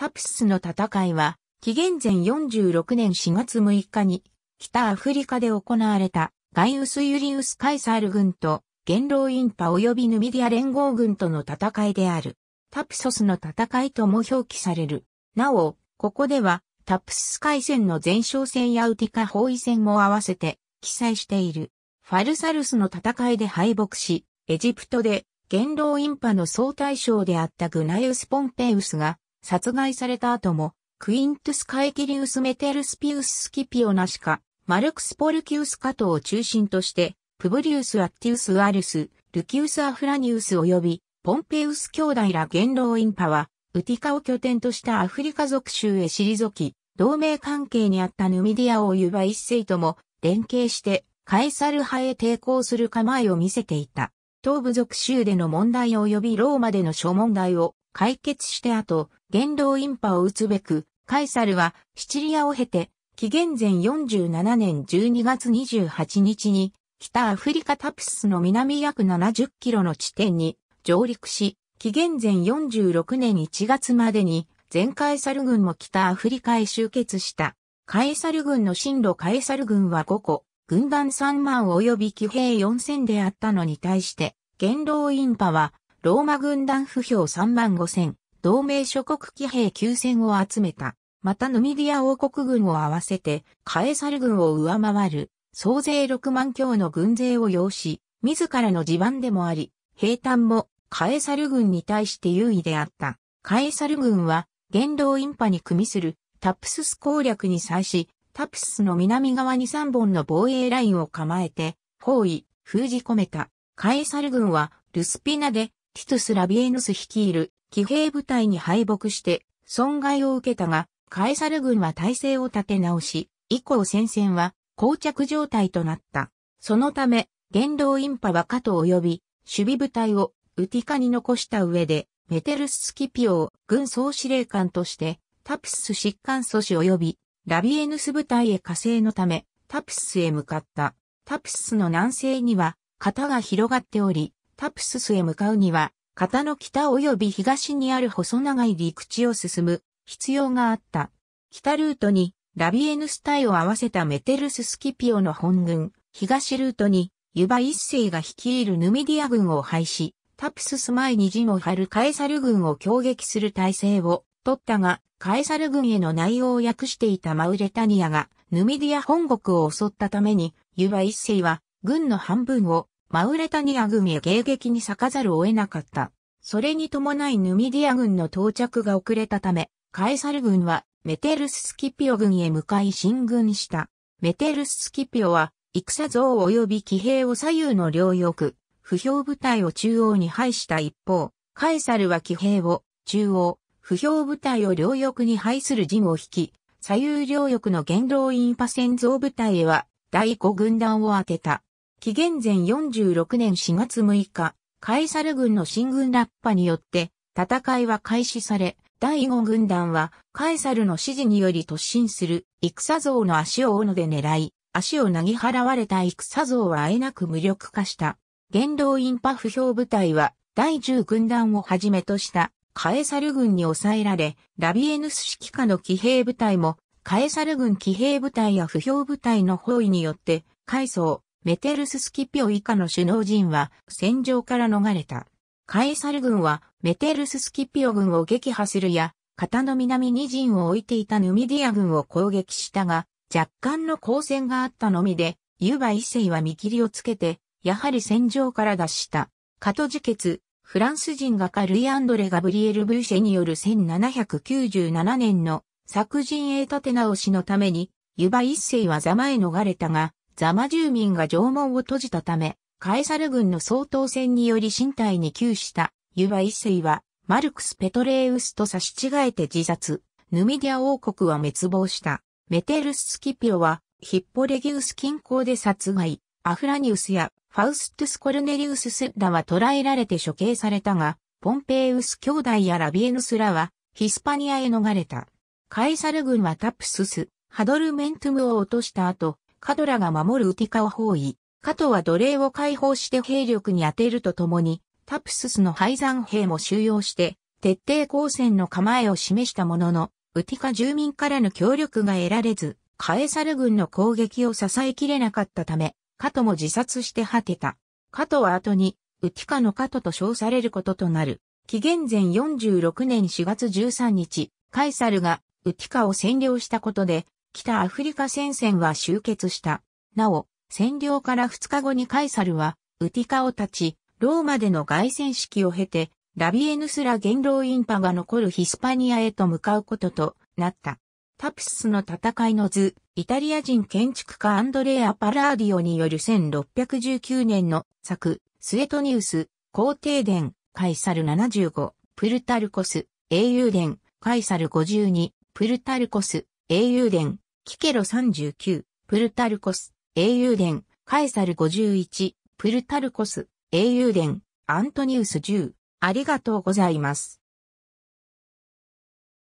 タプスの戦いは、紀元前46年4月6日に、北アフリカで行われた、ガイウス・ユリウス・カイサール軍と、元老インパ及びヌミディア連合軍との戦いである。タプソスの戦いとも表記される。なお、ここでは、タプス海戦の前哨戦やウティカ包囲戦も合わせて記載している。ファルサルスの戦いで敗北し、エジプトで元老インパの総大将であったグナイウス・ポンペウスが殺害された後も、クイントゥス・カエキリウス・メテルスピウス・スキピオナシカ、マルクス・ポルキウス・カトを中心として、プブリウス・アッティウス・アルス、ルキウス・アフラニウス及び、ポンペウス兄弟ら元老インパは、ウティカを拠点としたアフリカ属州へ退き、同盟関係にあったヌミディア王ユバ一世とも連携してカエサル派へ抵抗する構えを見せていた。東部族州での問題及びローマでの諸問題を解決して後、元老院派を打つべく、カイサルはシチリアを経て、紀元前47年12月28日に、北アフリカタプスの南約70キロの地点に上陸し、紀元前46年1月までに、全カエサル軍も北アフリカへ集結した。カエサル軍の進路カエサル軍は5個、軍団3万及び騎兵4000であったのに対して、元老院派はローマ軍団不評3万5千、同盟諸国騎兵9千を集めた。またヌミディア王国軍を合わせて、カエサル軍を上回る、総勢6万強の軍勢を要し、自らの地盤でもあり、兵隊もカエサル軍に対して優位であった。カエサル軍は、元老インパに組みするタプスス攻略に際し、タプスの南側に3本の防衛ラインを構えて、包囲、封じ込めた。カエサル軍は、ルスピナでティトス・ラビエヌス率いる騎兵部隊に敗北して損害を受けたが、カエサル軍は体制を立て直し、以降戦線は膠着状態となった。そのため、元老インパは加藤及び、守備部隊をウティカに残した上で、メテルス・スキピオを軍総司令官として、タプス疾患阻止及び、ラビエヌス部隊へ加勢のため、タプスへ向かった。タプスの南西には、型が広がっており、タプススへ向かうには、型の北及び東にある細長い陸地を進む必要があった。北ルートにラビエヌス隊を合わせたメテルススキピオの本軍、東ルートにユバ一世が率いるヌミディア軍を廃止、タプスス前に陣を張るカエサル軍を攻撃する体制を取ったが、カエサル軍への内容を訳していたマウレタニアがヌミディア本国を襲ったために、ユバ一世は軍の半分をマウレタニア軍へ迎撃に咲かざるを得なかった。それに伴いヌミディア軍の到着が遅れたため、カエサル軍はメテルススキピオ軍へ向かい進軍した。メテルススキピオは、戦像及び騎兵を左右の両翼、不評部隊を中央に配した一方、カエサルは騎兵を中央、不評部隊を両翼に配する陣を引き、左右両翼の元老院パセン像部隊へは第5軍団を当てた。紀元前46年4月6日、カエサル軍の進軍ラッパによって戦いは開始され、第5軍団はカエサルの指示により突進する戦像の足を斧で狙い、足を投ぎ払われた戦像はあえなく無力化した。元老院パ不評部隊は第10軍団をはじめとしたカエサル軍に抑えられ、ラビエヌス指揮下の騎兵部隊もカエサル軍騎兵部隊や不評部隊の包囲によって、改装。メテルススキピオ以下の首脳陣は戦場から逃れた。カエサル軍はメテルススキピオ軍を撃破するや、型の南に陣を置いていたヌミディア軍を攻撃したが、若干の交戦があったのみで、ユーバ一世は見切りをつけて、やはり戦場から脱した。カトジケツ、フランス人画家ルイ・アンドレ・ガブリエル・ブーシェによる1797年の作人へ立て直しのために、ユバ一世はざまへ逃れたが、ザマ住民が城門を閉じたため、カエサル軍の総統戦により身体に窮したユバ一世は、マルクス・ペトレウスと差し違えて自殺。ヌミディア王国は滅亡した。メテルス・スキピオは、ヒッポレギウス近郊で殺害。アフラニウスやファウストゥス・コルネリウス・スッダは捕らえられて処刑されたが、ポンペイウス兄弟やラビエヌスらは、ヒスパニアへ逃れた。カエサル軍はタプスス、ハドルメントムを落とした後、カドラが守るウティカを包囲。カトは奴隷を解放して兵力に当てるとともに、タプススの廃山兵も収容して、徹底抗戦の構えを示したものの、ウティカ住民からの協力が得られず、カエサル軍の攻撃を支えきれなかったため、カトも自殺して果てた。カトは後に、ウティカのカトと称されることとなる。紀元前46年4月13日、カエサルがウティカを占領したことで、北アフリカ戦線は終結した。なお、占領から2日後にカイサルは、ウティカを立ち、ローマでの外戦式を経て、ラビエヌスラ元老院派が残るヒスパニアへと向かうこととなった。タプスの戦いの図、イタリア人建築家アンドレア・パラーディオによる1619年の作、スエトニウス、皇帝殿、カイサル75、プルタルコス、英雄伝、カイサル52、プルタルコス、英雄伝、キケロ39、プルタルコス、英雄伝、カエサル51、プルタルコス、英雄伝、アントニウス10、ありがとうございます。